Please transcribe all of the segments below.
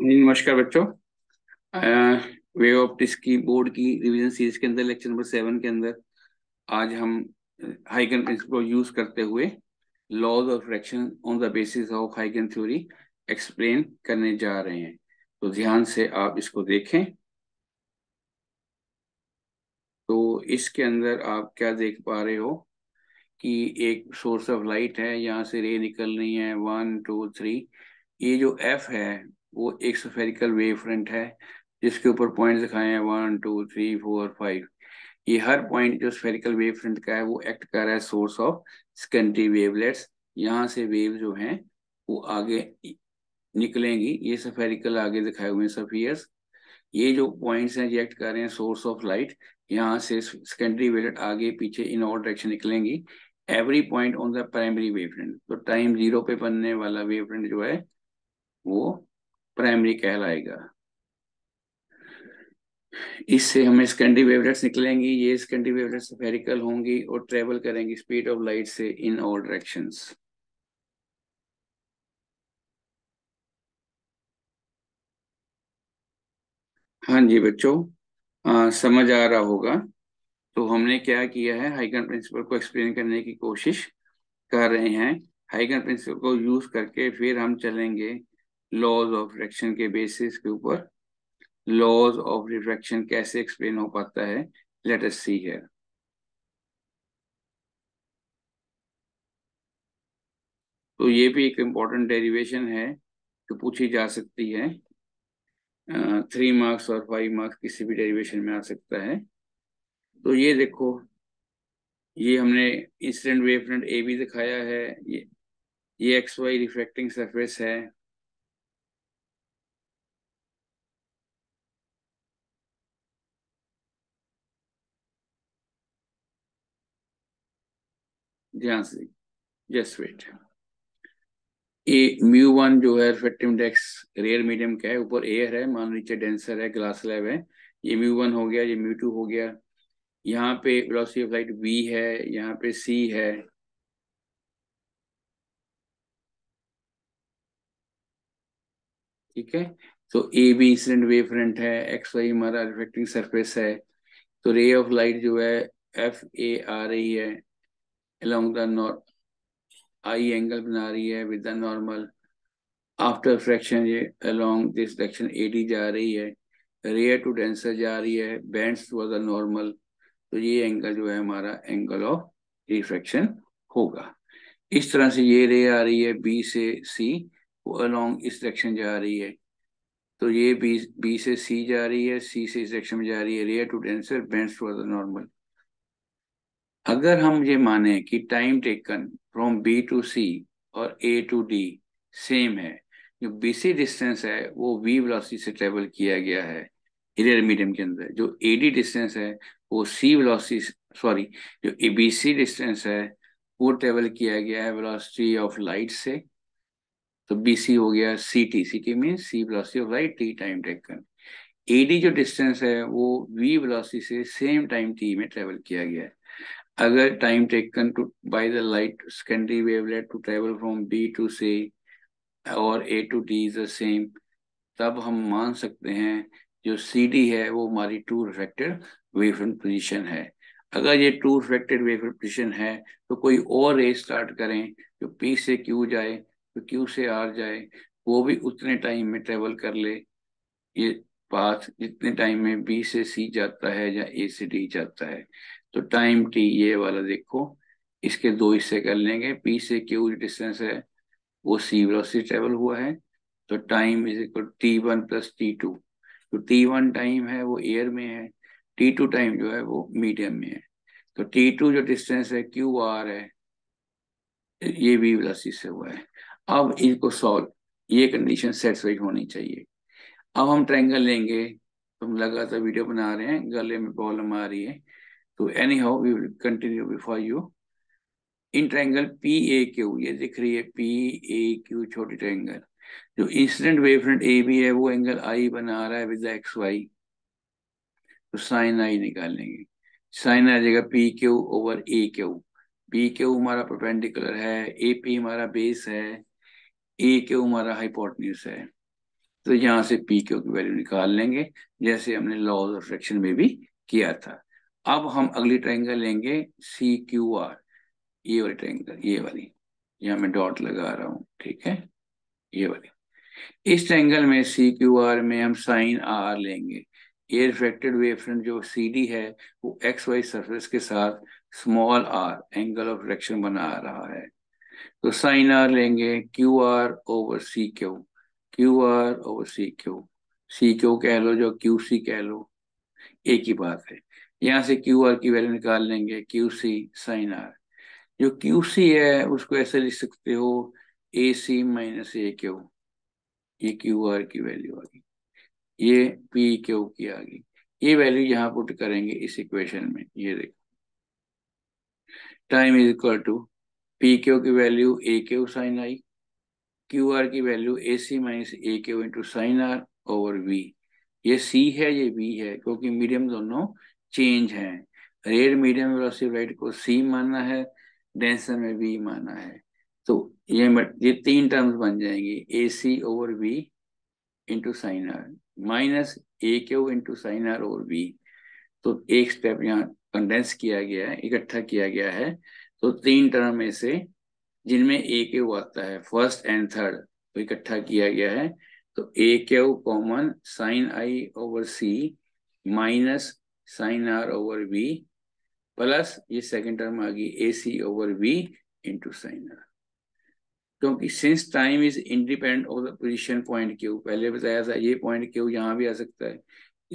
नमस्कार बच्चों wave optics की बोर्ड की रिवीजन सीरीज के अंदर लेक्चर नंबर सेवन के अंदर आज हम हाइगन प्रिंसिपल यूज करते हुए laws of fraction on the basis of हाइगन थ्योरी एक्सप्लेन करने जा रहे हैं तो ध्यान से आप इसको देखें तो इसके अंदर आप क्या देख पा रहे हो कि एक सोर्स ऑफ लाइट है यहाँ से रे निकल रही है वन टू थ्री ये जो एफ है वो एक सफेरिकल वेव फ्रंट है जिसके ऊपर पॉइंट दिखाए हैं one two three four five ये हर पॉइंट जो स्फेरिकल वेव फ्रंट का है वो एक्ट कर रहा है सोर्स ऑफ सेकेंडरी वेवलेट्स यहाँ से वेव जो है वो आगे निकलेंगी ये सफेरिकल आगे दिखाए हुए हैं सफियर्स ये जो पॉइंट्स हैं रिएक्ट कर रहे हैं सोर्स ऑफ लाइट यहाँ से सेकेंडरी वेवलेट आगे पीछे इन ऑल डायरेक्शन निकलेंगी every point on the primary wave front तो टाइम जीरो पे बनने वाला वेव फ्रंट जो है वो प्राइमरी कहलाएगा इससे हमें स्कैंडी वेवलेट्स निकलेंगी ये स्कैंडी वेवलेट्स फेरिकल होंगी और ट्रेवल करेंगी स्पीड ऑफ लाइट से इन ऑल डायरेक्शंस हाँ जी बच्चों समझ आ रहा होगा तो हमने क्या किया है हाइगन प्रिंसिपल को एक्सप्लेन करने की कोशिश कर रहे हैं हाइगन प्रिंसिपल को यूज करके फिर हम चलेंगे लॉज ऑफ रिफ्रैक्शन के बेसिस के ऊपर लॉज ऑफ रिफ्रैक्शन कैसे एक्सप्लेन हो पाता है लेट अस सी हियर तो ये भी एक इम्पॉर्टेंट डेरिवेशन है जो पूछी जा सकती है थ्री मार्क्स और फाइव मार्क्स किसी भी डेरिवेशन में आ सकता है तो ये देखो ये हमने इंसिडेंट वेव फ्रंट ए भी दिखाया है ये ये एक्स वाई रिफ्रैक्टिंग सरफेस है ध्यान से just wait a mu one जो है रिफ्लेक्टिव इंडेक्स रेयर मीडियम का है ऊपर एयर है मान नीचे डेंसर है ग्लास लैब है ये म्यू वन हो गया ये म्यू टू हो गया यहाँ पे वेलोसिटी ऑफ लाइट वी है यहाँ पे सी है ठीक है तो A B incident wave front है एक्स वाई हमारा रिफ्लेक्टिंग सरफेस है तो रे ऑफ लाइट जो है एफ ए आ रही है along the I angle बना रही है with the normal after fraction ये along this direction AD जा रही है रेयर टू denser जा रही है bends towards the नॉर्मल तो ये एंगल जो है हमारा एंगल ऑफ refraction होगा इस तरह से ये रे आ रही है बी से सी वो अलोंग इस डायरेक्शन जा रही है तो ये बी बी से सी जा रही है सी से इस डायरेक्शन में जा रही है rare to denser bands to the normal अगर हम ये माने कि time taken from B to C और ए टू डी सेम है जो बी सी डिस्टेंस है वो वी वेलोसिटी से ट्रेवल किया गया है एरियर मीडियम के अंदर जो ए डी डिस्टेंस है वो सी वेलोसिटी सॉरी जो ए बी सी डिस्टेंस है वो ट्रेवल किया गया है वेलोसिटी ऑफ लाइट से तो बी सी हो गया C T C T mean C velocity of light T time taken A D जो डिस्टेंस है वो वी वेलोसिटी से सेम टाइम टी में ट्रेवल किया गया है अगर time taken to by the light secondary wavelet to travel from B to C और A to D is the same तब हम मान सकते हैं जो सी डी है वो हमारी टू रिफ्लेक्टेड वेव पोजिशन है अगर ये टू रिफ्लेक्टेड वेव पोजिशन है तो कोई और रे स्टार्ट करें जो पी से क्यू जाए तो क्यू से आर जाए वो भी उतने टाइम में ट्रेवल कर ले ये पाथ जितने टाइम में बी से सी जाता है या ए से डी जाता है तो टाइम टी ये वाला देखो इसके दो हिस्से कर लेंगे पी से क्यू डिस्टेंस है वो सी वेलोसिटी ट्रेवल हुआ है तो time is equal T one plus T two तो टी वन टाइम है वो एयर में है टी टू टाइम जो है वो मीडियम में है तो टी टू जो डिस्टेंस है क्यू आर है ये वी वेलोसिटी से हुआ है अब इसको सॉल्व ये कंडीशन सेटिस्फाई होनी चाहिए अब हम ट्रैंगल लेंगे तो हम लगातार वीडियो बना रहे हैं गले में प्रॉब्लम आ रही है तो anyhow we will continue before you in triangle P A Q ये दिख रही है पी ए क्यू छोटी ट्रैंगल जो incident wave front A B है वो एंगल आई बना रहा है विद एक्स वाई तो साइन आई निकाल लेंगे साइन आ जाएगा P Q over A Q P Q हमारा परपेंडिकुलर है ए पी हमारा बेस है ए क्यू हमारा हाइपोटन्यूस है तो यहां से पी क्यू की वैल्यू निकाल लेंगे जैसे हमने लॉज ऑफ अट्रैक्शन में भी किया था अब हम अगली ट्रायंगल लेंगे सी क्यू आर ये वाली ट्रायंगल ये वाली यहां मैं डॉट लगा रहा हूं ठीक है ये वाली इस ट्रायंगल में सी क्यू आर में हम साइन आर लेंगे ये रिफ्लेक्टेड वेव फ्रंट जो सी डी है वो एक्स वाई सरफेस के साथ small R angle of reaction बना रहा है तो साइन आर लेंगे Q R over C Q Q R और सी क्यू सी क्यू कह लो जो क्यू सी कह लो एक ही बात है यहाँ से क्यू आर की वैल्यू निकाल लेंगे क्यू सी साइन आर जो क्यू सी है उसको ऐसे लिख सकते हो A C minus A Q ये क्यू आर की वैल्यू आ गई ये पी क्यू की आ गई ये वैल्यू यहाँ पुट करेंगे इस इक्वेशन में ये देखो time is equal to P Q की value A Q sine I Q R की value A C minus A के into sine R over V ये सी है ये वी है क्योंकि मीडियम दोनों चेंज हैं रेड मीडियम राइट को सी माना है डेंसर में वी माना है तो ये ये तीन टर्म्स बन जाएंगे A C over V into sine R minus A Q into sine R over V तो एक स्टेप यहाँ कंडेंस किया गया है इकट्ठा किया गया है तो तीन टर्म में से जिनमें ए के आता है फर्स्ट एंड थर्ड इकट्ठा किया गया है तो ए के common sine I over C minus sine R over B plus ये सेकेंड टर्म आ गई A C over B into sine R क्योंकि since time is independent of the position point Q पहले बताया था ये पॉइंट क्यू यहाँ भी आ सकता है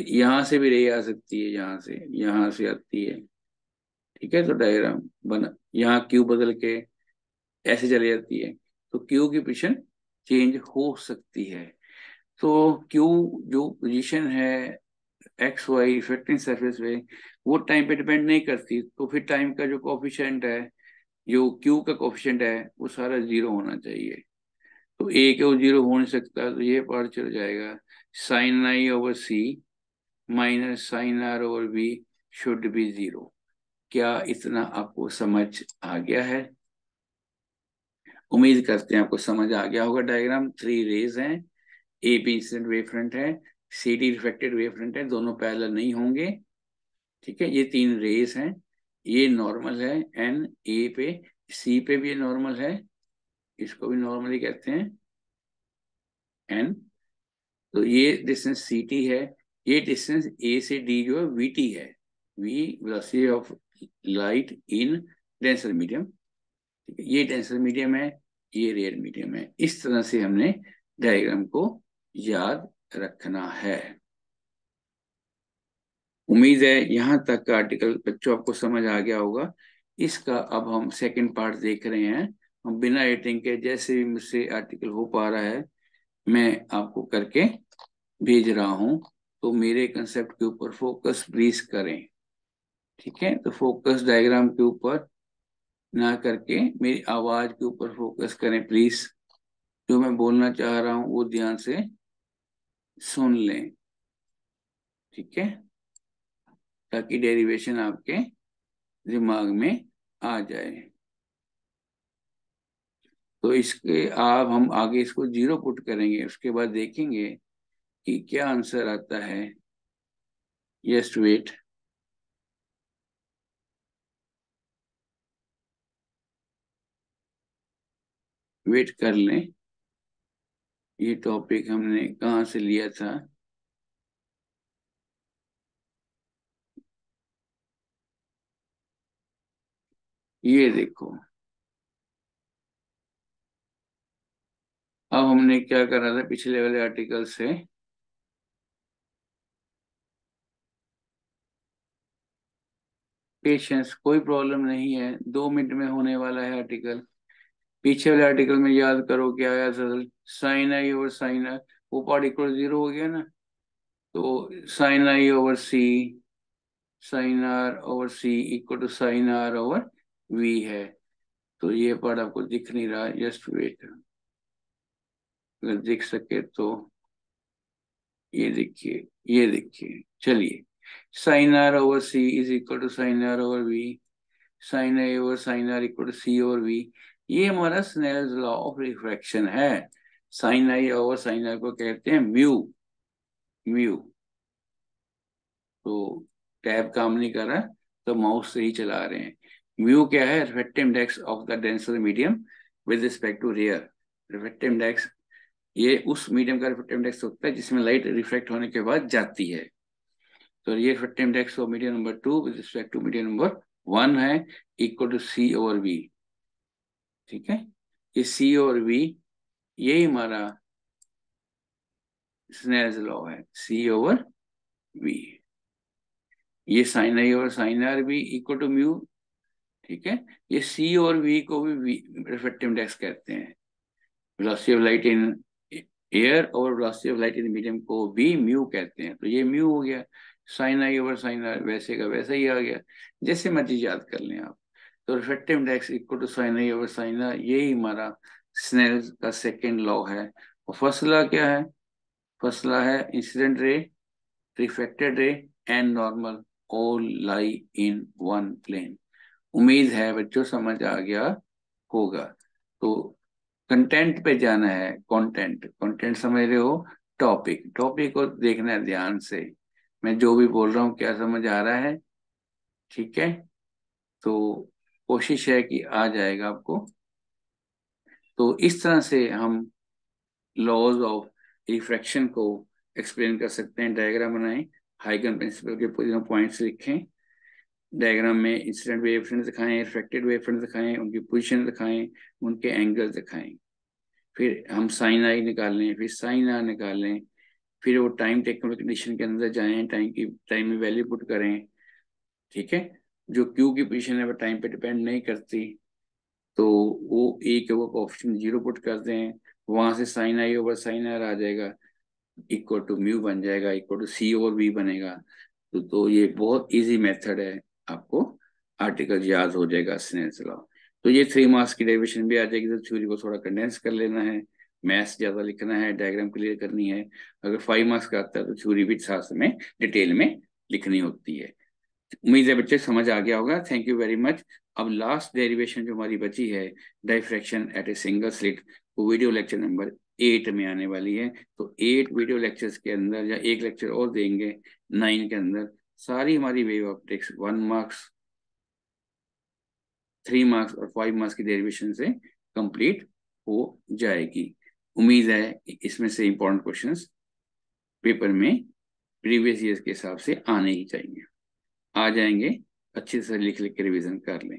यहां से भी रे आ सकती है यहाँ से यहां से आती है ठीक है तो डायग्राम बना यहाँ क्यू बदल के ऐसे चली जाती है तो क्यू की पोजिशन चेंज हो सकती है तो क्यू जो पोजिशन है एक्स वाई रिफ्लेक्टिंग सरफेस पे वो टाइम पे डिपेंड नहीं करती तो फिर टाइम का जो कॉफिशेंट है जो क्यू का कॉफिशेंट है वो सारा जीरो होना चाहिए तो ए के वो जीरो हो नहीं सकता तो ये पार्ट चल जाएगा sine I over C minus sine R over B should be zero क्या इतना आपको समझ आ गया है उम्मीद करते हैं आपको समझ आ गया होगा डायग्राम थ्री रेज हैं A B incident wave front है C D reflected wave front है दोनों पैरेलल नहीं होंगे ठीक है ये तीन रेज हैं ये नॉर्मल है एन ए पे सी पे भी ये नॉर्मल है इसको भी नॉर्मली कहते हैं एन तो ये डिस्टेंस सी टी है ये डिस्टेंस ए से डी जो है वी टी है V velocity of light in denser medium ठीक है ये डेंसर मीडियम है ये रेयर मीडियम है इस तरह से हमने डायग्राम को याद रखना है उम्मीद है यहां तक का आर्टिकल बच्चों आपको समझ आ गया होगा इसका अब हम सेकंड पार्ट देख रहे हैं हम बिना एडिटिंग के जैसे भी मुझसे आर्टिकल हो पा रहा है मैं आपको करके भेज रहा हूं तो मेरे कंसेप्ट के ऊपर फोकस प्लीज करें ठीक है तो फोकस डायग्राम के ऊपर ना करके मेरी आवाज के ऊपर फोकस करें प्लीज जो मैं बोलना चाह रहा हूं वो ध्यान से सुन लें ठीक है ताकि डेरिवेशन आपके दिमाग में आ जाए तो इसके आप हम आगे इसको जीरो पुट करेंगे उसके बाद देखेंगे कि क्या आंसर आता है जस्ट वेट वेट कर लें ये टॉपिक हमने कहाँ से लिया था ये देखो अब हमने क्या करा था पिछले वाले आर्टिकल से पेशेंस कोई प्रॉब्लम नहीं है दो मिनट में होने वाला है आर्टिकल पीछे वाले आर्टिकल में याद करो क्या आया असल sine I over sine I वो पार्ट इक्वल जीरो हो गया ना तो sine I over C sine R over C equal to sine R over V है तो ये पार्ट आपको दिख नहीं रहा जस्ट वेट अगर दिख सके तो ये देखिए ये देखिए चलिए sine R over C is equal to sine R over V sine I over sine R equal to C over V ये हमारा स्नेल्स लॉ ऑफ रिफ्रैक्शन है sine I over sine I को कहते हैं म्यू म्यू तो tab काम नहीं कर रहा तो माउस से ही चला रहे हैं म्यू क्या है refractive index of the denser medium with respect to rare refractive index ये उस मीडियम का रिफेक्टिव इंडेक्स होता है जिसमें लाइट रिफ्लेक्ट होने के बाद जाती है तो ये refractive index of medium number two with respect to medium number one है equal to C over B ठीक है ये सी और वी यही हमारा स्नेज लॉ है सी ओवर वी ये साइन आई और साइन आर भी इक्वल टू म्यू ठीक है ये सी और वी को भी रिफ्लेक्टिव इंडेक्स कहते हैं velocity of light in air और velocity of light in medium को भी म्यू कहते हैं तो ये म्यू हो गया sine I over sine R वैसे का वैसा ही आ गया जैसे मर्जी याद कर लें आप तो reflective index equal to sine I over sine I यही हमारा स्नेल का सेकेंड लॉ है और फर्स्ट लॉ क्या है फर्स्ट लॉ है incident ray reflected ray and normal all lie in one plane उम्मीद है बच्चों समझ आ गया होगा तो कंटेंट पे जाना है कंटेंट कंटेंट समझ रहे हो टॉपिक टॉपिक को देखना है ध्यान से मैं जो भी बोल रहा हूँ क्या समझ आ रहा है ठीक है तो कोशिश है कि आ जाएगा आपको तो इस तरह से हम लॉज ऑफ रिफ्रैक्शन को एक्सप्लेन कर सकते हैं डायग्राम बनाएं हाइगन प्रिंसिपल के पॉइंट्स लिखें डायग्राम में इंसिडेंट वेव फ्रेंड दिखाएं रिफ्रेक्टेड वेव फ्रेंड दिखाएं उनकी पोजीशन दिखाएं उनके एंगल दिखाएं फिर हम साइन आई निकाल लें फिर साइन आ निकाल लें फिर वो टाइम टेक्नोलॉजी कंडीशन के अंदर जाएं टाइम की टाइम में वैल्यू पुट करें ठीक है जो क्यू की पोजिशन है वो टाइम पे डिपेंड नहीं करती तो वो ए के वो ऑप्शन जीरो पुट करते हैं वहां से sine I over sine R आ जाएगा इक्वल टू म्यू बन जाएगा equal to C over B बनेगा तो, तो ये बहुत इजी मेथड है आपको आर्टिकल याद हो जाएगा स्नेस लॉ तो ये थ्री मार्क्स की डेविशन भी आ जाएगी तो थ्योरी को थोड़ा कंडेंस कर लेना है मैथ्स ज्यादा लिखना है डायग्राम क्लियर करनी है अगर फाइव मार्क्स का आता है तो थ्योरी भी साथ में डिटेल में लिखनी होती है उम्मीद है बच्चे समझ आ गया होगा थैंक यू वेरी मच अब लास्ट डेरिवेशन जो हमारी बची है diffraction at a single slit वो वीडियो लेक्चर नंबर एट में आने वाली है तो एट वीडियो लेक्चर्स के अंदर या एक लेक्चर और देंगे नाइन के अंदर सारी हमारी wave optics one marks three marks और फाइव मार्क्स की डेरिवेशन से कंप्लीट हो जाएगी उम्मीद है इसमें से इंपॉर्टेंट क्वेश्चंस पेपर में प्रीवियस ईयर के हिसाब से आने ही चाहिए आ जाएंगे अच्छे से लिख लिख के रिविजन कर लें